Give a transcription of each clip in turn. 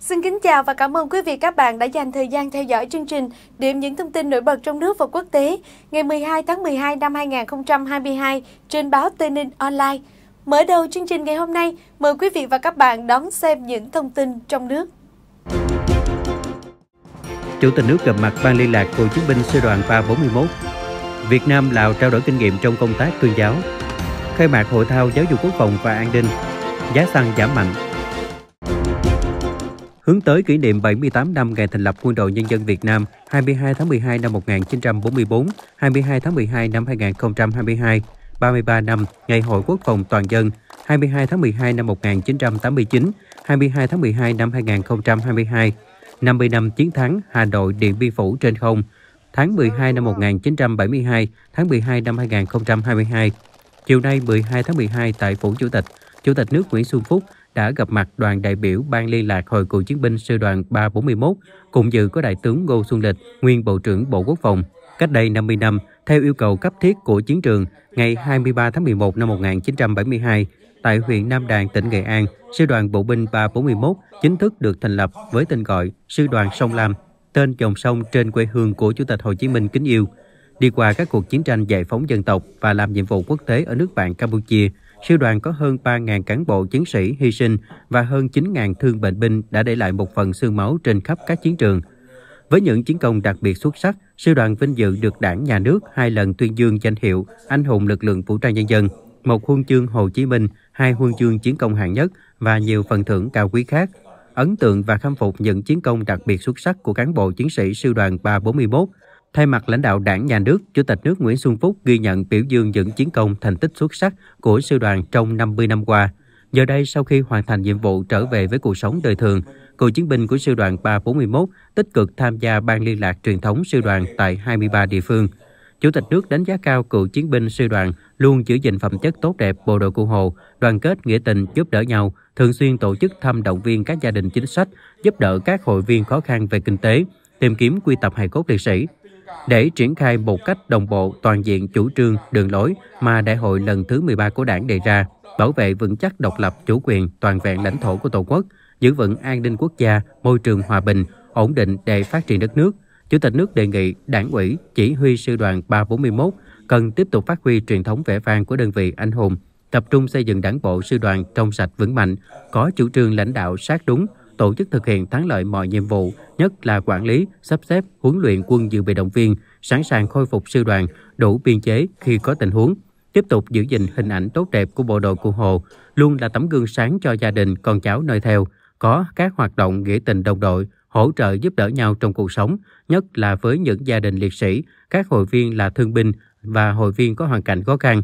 Xin kính chào và cảm ơn quý vị các bạn đã dành thời gian theo dõi chương trình Điểm những thông tin nổi bật trong nước và quốc tế ngày 12 tháng 12 năm 2022 trên báo Tây Ninh Online. Mở đầu chương trình ngày hôm nay, mời quý vị và các bạn đón xem những thông tin trong nước. Chủ tịch nước gặp mặt Ban liên lạc cựu chiến binh sư đoàn 341 Việt Nam-Lào trao đổi kinh nghiệm trong công tác tuyên giáo khai mạc Hội thao Giáo dục Quốc phòng và An ninh, giá xăng giảm mạnh. Hướng tới kỷ niệm 78 năm ngày thành lập Quân đội Nhân dân Việt Nam 22 tháng 12 năm 1944, 22 tháng 12 năm 2022, 33 năm Ngày hội Quốc phòng toàn dân 22 tháng 12 năm 1989, 22 tháng 12 năm 2022, 50 năm chiến thắng Hà Nội Điện Biên Phủ trên không, tháng 12 năm 1972, tháng 12 năm 2022, Chiều nay 12 tháng 12 tại Phủ Chủ tịch, Chủ tịch nước Nguyễn Xuân Phúc đã gặp mặt đoàn đại biểu Ban liên lạc Hội cựu chiến binh Sư đoàn 341, cùng dự có Đại tướng Ngô Xuân Lịch, nguyên Bộ trưởng Bộ Quốc phòng. Cách đây 50 năm, theo yêu cầu cấp thiết của chiến trường, ngày 23 tháng 11 năm 1972, tại huyện Nam Đàn, tỉnh Nghệ An, Sư đoàn Bộ binh 341 chính thức được thành lập với tên gọi Sư đoàn Sông Lam, tên dòng sông trên quê hương của Chủ tịch Hồ Chí Minh kính yêu. Đi qua các cuộc chiến tranh giải phóng dân tộc và làm nhiệm vụ quốc tế ở nước bạn Campuchia, sư đoàn có hơn 3.000 cán bộ chiến sĩ hy sinh và hơn 9.000 thương bệnh binh đã để lại một phần xương máu trên khắp các chiến trường. Với những chiến công đặc biệt xuất sắc, sư đoàn vinh dự được đảng nhà nước hai lần tuyên dương danh hiệu Anh hùng lực lượng vũ trang nhân dân, một huân chương Hồ Chí Minh, hai huân chương chiến công hạng nhất và nhiều phần thưởng cao quý khác. Ấn tượng và khâm phục những chiến công đặc biệt xuất sắc của cán bộ chiến sĩ sư đoàn 341 Thay mặt lãnh đạo đảng nhà nước, Chủ tịch nước Nguyễn Xuân Phúc ghi nhận biểu dương những chiến công thành tích xuất sắc của sư đoàn trong 50 năm qua. Giờ đây, sau khi hoàn thành nhiệm vụ trở về với cuộc sống đời thường, cựu chiến binh của sư đoàn 341 tích cực tham gia ban liên lạc truyền thống sư đoàn tại 23 địa phương. Chủ tịch nước đánh giá cao cựu chiến binh sư đoàn luôn giữ gìn phẩm chất tốt đẹp bộ đội cụ Hồ, đoàn kết nghĩa tình giúp đỡ nhau, thường xuyên tổ chức thăm động viên các gia đình chính sách, giúp đỡ các hội viên khó khăn về kinh tế, tìm kiếm quy tập hài cốt liệt sĩ, để triển khai một cách đồng bộ toàn diện chủ trương, đường lối mà đại hội lần thứ 13 của đảng đề ra, bảo vệ vững chắc độc lập, chủ quyền, toàn vẹn lãnh thổ của Tổ quốc, giữ vững an ninh quốc gia, môi trường hòa bình, ổn định để phát triển đất nước. Chủ tịch nước đề nghị đảng ủy, chỉ huy sư đoàn 341 cần tiếp tục phát huy truyền thống vẻ vang của đơn vị anh hùng, tập trung xây dựng đảng bộ sư đoàn trong sạch vững mạnh, có chủ trương lãnh đạo sát đúng, tổ chức thực hiện thắng lợi mọi nhiệm vụ, nhất là quản lý, sắp xếp, huấn luyện quân dự bị động viên, sẵn sàng khôi phục sư đoàn, đủ biên chế khi có tình huống, tiếp tục giữ gìn hình ảnh tốt đẹp của bộ đội cụ Hồ, luôn là tấm gương sáng cho gia đình, con cháu nơi theo, có các hoạt động nghĩa tình đồng đội, hỗ trợ giúp đỡ nhau trong cuộc sống, nhất là với những gia đình liệt sĩ, các hội viên là thương binh và hội viên có hoàn cảnh khó khăn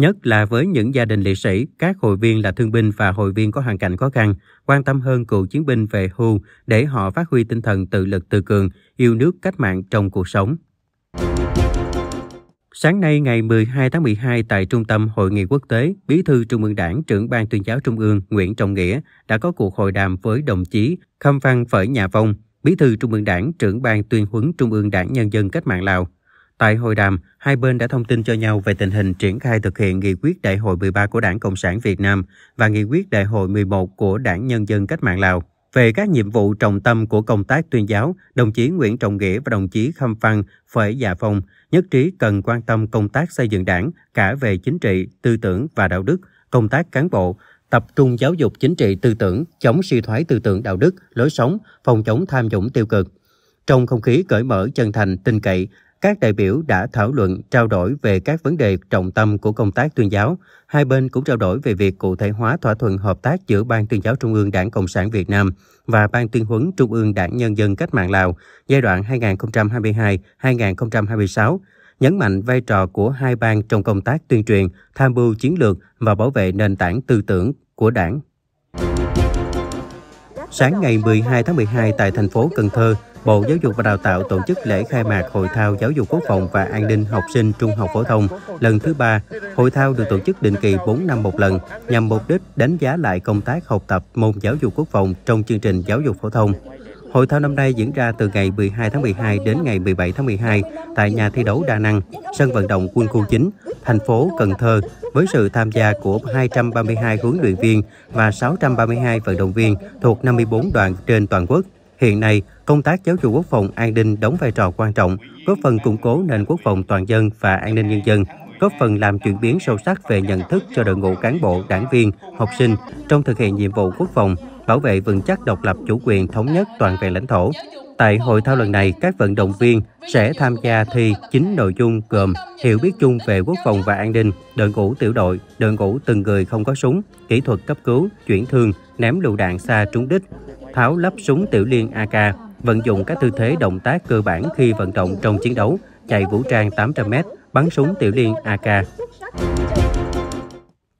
nhất là với những gia đình liệt sĩ, các hội viên là thương binh và hội viên có hoàn cảnh khó khăn, quan tâm hơn cựu chiến binh về hưu để họ phát huy tinh thần tự lực tự cường, yêu nước cách mạng trong cuộc sống. Sáng nay ngày 12 tháng 12 tại Trung tâm Hội nghị quốc tế, Bí thư Trung ương Đảng, trưởng ban tuyên giáo Trung ương Nguyễn Trọng Nghĩa đã có cuộc hội đàm với đồng chí Khâm Văn Phởi Nhà Vong, Bí thư Trung ương Đảng, trưởng ban tuyên huấn Trung ương Đảng Nhân dân Cách mạng Lào Tại hội đàm, hai bên đã thông tin cho nhau về tình hình triển khai thực hiện nghị quyết đại hội 13 của Đảng Cộng sản Việt Nam và nghị quyết đại hội 11 của Đảng Nhân dân Cách mạng Lào. Về các nhiệm vụ trọng tâm của công tác tuyên giáo, đồng chí Nguyễn Trọng Nghĩa và đồng chí Khâm Phan Phởi Dạ Phong nhất trí cần quan tâm công tác xây dựng đảng cả về chính trị, tư tưởng và đạo đức, công tác cán bộ, tập trung giáo dục chính trị tư tưởng, chống suy thoái tư tưởng đạo đức, lối sống, phòng chống tham nhũng tiêu cực. Trong không khí cởi mở, chân thành, tin cậy, các đại biểu đã thảo luận, trao đổi về các vấn đề trọng tâm của công tác tuyên giáo. Hai bên cũng trao đổi về việc cụ thể hóa thỏa thuận hợp tác giữa Ban tuyên giáo Trung ương Đảng Cộng sản Việt Nam và Ban tuyên huấn Trung ương Đảng Nhân dân Cách mạng Lào giai đoạn 2022-2026, nhấn mạnh vai trò của hai ban trong công tác tuyên truyền, tham mưu chiến lược và bảo vệ nền tảng tư tưởng của Đảng Sáng ngày 12 tháng 12 tại thành phố Cần Thơ, Bộ Giáo dục và Đào tạo tổ chức lễ khai mạc Hội thao Giáo dục Quốc phòng và An ninh học sinh trung học phổ thông lần thứ ba. Hội thao được tổ chức định kỳ 4 năm một lần nhằm mục đích đánh giá lại công tác học tập môn giáo dục quốc phòng trong chương trình giáo dục phổ thông. Hội thao năm nay diễn ra từ ngày 12 tháng 12 đến ngày 17 tháng 12 tại nhà thi đấu đa năng, sân vận động quân khu 9, thành phố Cần Thơ với sự tham gia của 232 huấn luyện viên và 632 vận động viên thuộc 54 đoàn trên toàn quốc. Hiện nay, công tác giáo dục quốc phòng an ninh đóng vai trò quan trọng, góp phần củng cố nền quốc phòng toàn dân và an ninh nhân dân, góp phần làm chuyển biến sâu sắc về nhận thức cho đội ngũ cán bộ, đảng viên, học sinh trong thực hiện nhiệm vụ quốc phòng, bảo vệ vững chắc độc lập chủ quyền thống nhất toàn vẹn lãnh thổ. Tại hội thao lần này, các vận động viên sẽ tham gia thi chính nội dung gồm hiểu biết chung về quốc phòng và an ninh, đội ngũ tiểu đội, đội ngũ từng người không có súng, kỹ thuật cấp cứu, chuyển thương, ném lựu đạn xa trúng đích, tháo lắp súng tiểu liên AK, vận dụng các tư thế động tác cơ bản khi vận động trong chiến đấu, chạy vũ trang 800m, bắn súng tiểu liên AK.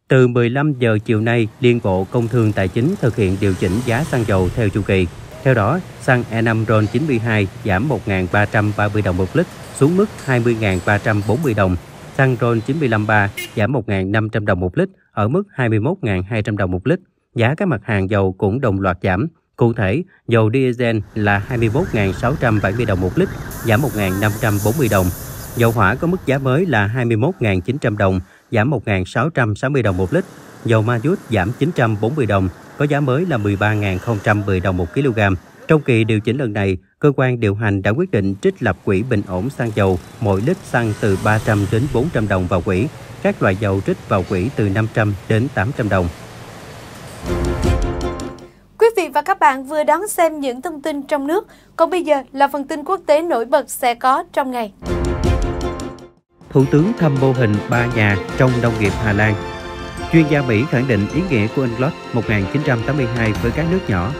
Từ 15 giờ chiều nay, Liên Bộ Công Thương Tài chính thực hiện điều chỉnh giá xăng dầu theo chu kỳ. Theo đó, xăng E5 RON92 giảm 1.330 đồng một lít xuống mức 20.340 đồng. Xăng RON953 giảm 1.500 đồng một lít ở mức 21.200 đồng một lít. Giá các mặt hàng dầu cũng đồng loạt giảm, Cụ thể, dầu diesel là 21.670 đồng một lít, giảm 1.540 đồng. Dầu hỏa có mức giá mới là 21.900 đồng, giảm 1.660 đồng một lít. Dầu ma rút giảm 940 đồng, có giá mới là 13.010 đồng một kg. Trong kỳ điều chỉnh lần này, cơ quan điều hành đã quyết định trích lập quỹ bình ổn xăng dầu mỗi lít xăng từ 300 đến 400 đồng vào quỹ, các loại dầu trích vào quỹ từ 500 đến 800 đồng và các bạn vừa đón xem những thông tin trong nước, còn bây giờ là phần tin quốc tế nổi bật sẽ có trong ngày. Thủ tướng thăm mô hình ba nhà trong nông nghiệp Hà Lan Chuyên gia Mỹ khẳng định ý nghĩa của UNCLOS 1982 với các nước nhỏ.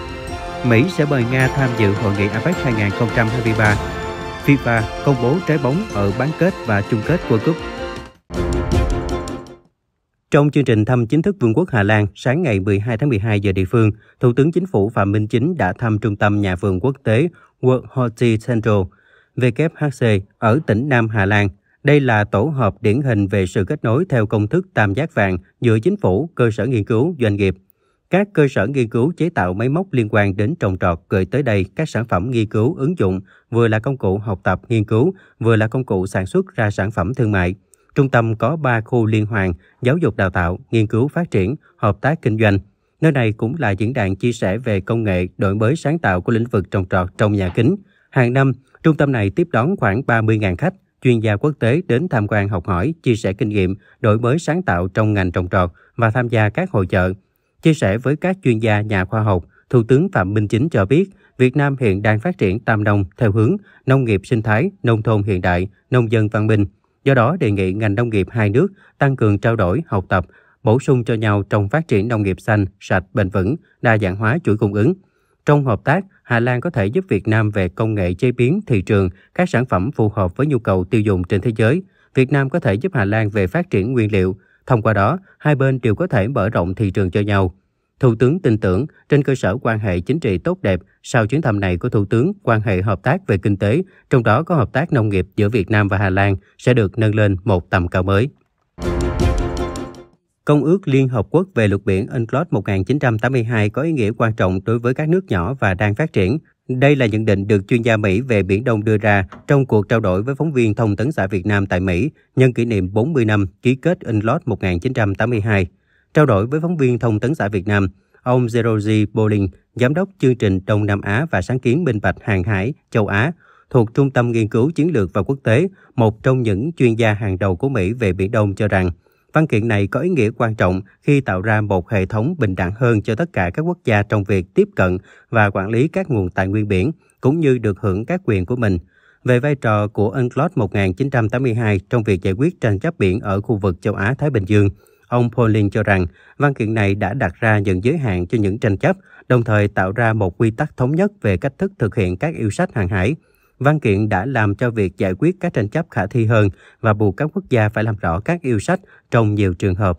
Mỹ sẽ mời Nga tham dự hội nghị APEC 2023. FIFA công bố trái bóng ở bán kết và chung kết World Cup trong chương trình thăm chính thức Vương quốc Hà Lan sáng ngày 12 tháng 12 giờ địa phương, Thủ tướng Chính phủ Phạm Minh Chính đã thăm trung tâm nhà vườn quốc tế World Horti Central WHC ở tỉnh Nam Hà Lan. Đây là tổ hợp điển hình về sự kết nối theo công thức tam giác vàng giữa chính phủ, cơ sở nghiên cứu, doanh nghiệp. Các cơ sở nghiên cứu chế tạo máy móc liên quan đến trồng trọt gửi tới đây các sản phẩm nghiên cứu ứng dụng, vừa là công cụ học tập nghiên cứu, vừa là công cụ sản xuất ra sản phẩm thương mại – Trung tâm có 3 khu liên hoàn, giáo dục đào tạo, nghiên cứu phát triển, hợp tác kinh doanh. Nơi này cũng là diễn đàn chia sẻ về công nghệ, đổi mới sáng tạo của lĩnh vực trồng trọt trong nhà kính. Hàng năm, trung tâm này tiếp đón khoảng 30.000 khách, chuyên gia quốc tế đến tham quan học hỏi, chia sẻ kinh nghiệm, đổi mới sáng tạo trong ngành trồng trọt và tham gia các hội chợ. Chia sẻ với các chuyên gia nhà khoa học, Thủ tướng Phạm Minh Chính cho biết, Việt Nam hiện đang phát triển tam nông theo hướng nông nghiệp sinh thái, nông thôn hiện đại, nông dân văn minh – Do đó, đề nghị ngành nông nghiệp hai nước tăng cường trao đổi, học tập, bổ sung cho nhau trong phát triển nông nghiệp xanh, sạch, bền vững, đa dạng hóa chuỗi cung ứng. Trong hợp tác, Hà Lan có thể giúp Việt Nam về công nghệ chế biến thị trường các sản phẩm phù hợp với nhu cầu tiêu dùng trên thế giới. Việt Nam có thể giúp Hà Lan về phát triển nguyên liệu. Thông qua đó, hai bên đều có thể mở rộng thị trường cho nhau. Thủ tướng tin tưởng trên cơ sở quan hệ chính trị tốt đẹp sau chuyến thăm này của Thủ tướng, quan hệ hợp tác về kinh tế, trong đó có hợp tác nông nghiệp giữa Việt Nam và Hà Lan sẽ được nâng lên một tầm cao mới. Công ước Liên Hợp Quốc về luật biển UNCLOS 1982 có ý nghĩa quan trọng đối với các nước nhỏ và đang phát triển. Đây là nhận định được chuyên gia Mỹ về Biển Đông đưa ra trong cuộc trao đổi với phóng viên Thông tấn xã Việt Nam tại Mỹ nhân kỷ niệm 40 năm ký kết UNCLOS 1982. Trao đổi với phóng viên Thông tấn xã Việt Nam, ông Zeroji Bolin, giám đốc chương trình Đông Nam Á và sáng kiến minh bạch hàng hải châu Á, thuộc Trung tâm Nghiên cứu Chiến lược và Quốc tế, một trong những chuyên gia hàng đầu của Mỹ về Biển Đông cho rằng, văn kiện này có ý nghĩa quan trọng khi tạo ra một hệ thống bình đẳng hơn cho tất cả các quốc gia trong việc tiếp cận và quản lý các nguồn tài nguyên biển, cũng như được hưởng các quyền của mình. Về vai trò của UNCLOS 1982 trong việc giải quyết tranh chấp biển ở khu vực châu Á-Thái Bình Dương, Ông Pauling cho rằng văn kiện này đã đặt ra những giới hạn cho những tranh chấp, đồng thời tạo ra một quy tắc thống nhất về cách thức thực hiện các yêu sách hàng hải. Văn kiện đã làm cho việc giải quyết các tranh chấp khả thi hơn và buộc các quốc gia phải làm rõ các yêu sách trong nhiều trường hợp.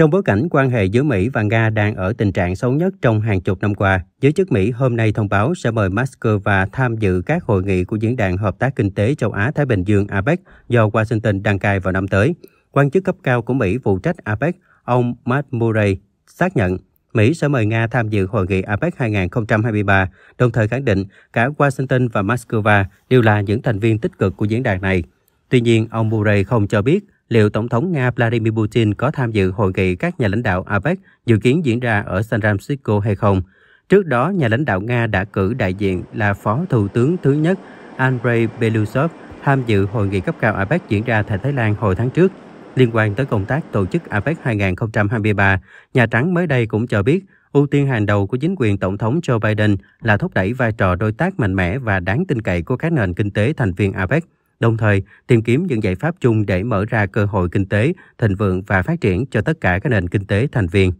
Trong bối cảnh quan hệ giữa Mỹ và Nga đang ở tình trạng xấu nhất trong hàng chục năm qua, giới chức Mỹ hôm nay thông báo sẽ mời Moscow tham dự các hội nghị của Diễn đàn Hợp tác Kinh tế Châu Á-Thái Bình Dương APEC do Washington đăng cai vào năm tới. Quan chức cấp cao của Mỹ phụ trách APEC, ông Matt Murray, xác nhận Mỹ sẽ mời Nga tham dự hội nghị APEC 2023, đồng thời khẳng định cả Washington và Moscow đều là những thành viên tích cực của diễn đàn này. Tuy nhiên, ông Murray không cho biết liệu Tổng thống Nga Vladimir Putin có tham dự hội nghị các nhà lãnh đạo APEC dự kiến diễn ra ở San Francisco hay không. Trước đó, nhà lãnh đạo Nga đã cử đại diện là Phó Thủ tướng thứ nhất Andrei Belousov tham dự hội nghị cấp cao APEC diễn ra tại Thái Lan hồi tháng trước. Liên quan tới công tác tổ chức APEC 2023, Nhà Trắng mới đây cũng cho biết ưu tiên hàng đầu của chính quyền Tổng thống Joe Biden là thúc đẩy vai trò đối tác mạnh mẽ và đáng tin cậy của các nền kinh tế thành viên APEC – đồng thời tìm kiếm những giải pháp chung để mở ra cơ hội kinh tế, thịnh vượng và phát triển cho tất cả các nền kinh tế thành viên.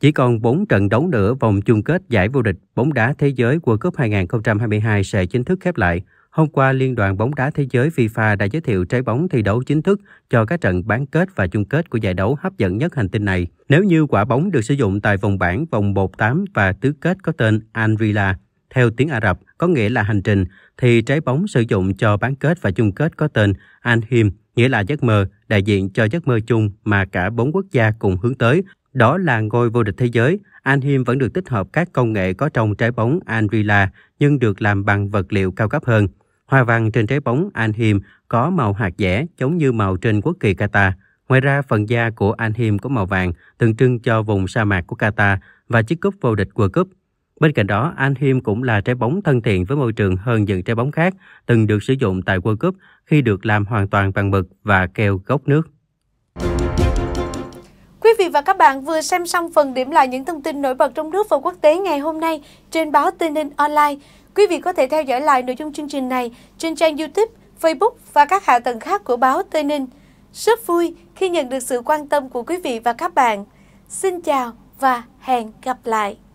Chỉ còn 4 trận đấu nữa vòng chung kết giải vô địch bóng đá thế giới World Cup 2022 sẽ chính thức khép lại. Hôm qua, Liên đoàn bóng đá thế giới FIFA đã giới thiệu trái bóng thi đấu chính thức cho các trận bán kết và chung kết của giải đấu hấp dẫn nhất hành tinh này. Nếu như quả bóng được sử dụng tại vòng bảng, vòng 1-8 và tứ kết có tên Anvila, theo tiếng Ả Rập có nghĩa là hành trình, thì trái bóng sử dụng cho bán kết và chung kết có tên Anhim, nghĩa là giấc mơ, đại diện cho giấc mơ chung mà cả bốn quốc gia cùng hướng tới. Đó là ngôi vô địch thế giới. Anhim vẫn được tích hợp các công nghệ có trong trái bóng Anvila, nhưng được làm bằng vật liệu cao cấp hơn. Hoa văn trên trái bóng Anhim có màu hạt dẻ giống như màu trên quốc kỳ Qatar. Ngoài ra, phần da của Anhim có màu vàng, tượng trưng cho vùng sa mạc của Qatar và chiếc cúp vô địch World Cup. Bên cạnh đó, An Hiêm cũng là trái bóng thân thiện với môi trường hơn những trái bóng khác từng được sử dụng tại World Cup khi được làm hoàn toàn bằng mực và keo gốc nước. Quý vị và các bạn vừa xem xong phần điểm lại những thông tin nổi bật trong nước và quốc tế ngày hôm nay trên báo Tây Ninh Online. Quý vị có thể theo dõi lại nội dung chương trình này trên trang YouTube, Facebook và các hạ tầng khác của báo Tây Ninh. Rất vui khi nhận được sự quan tâm của quý vị và các bạn. Xin chào và hẹn gặp lại!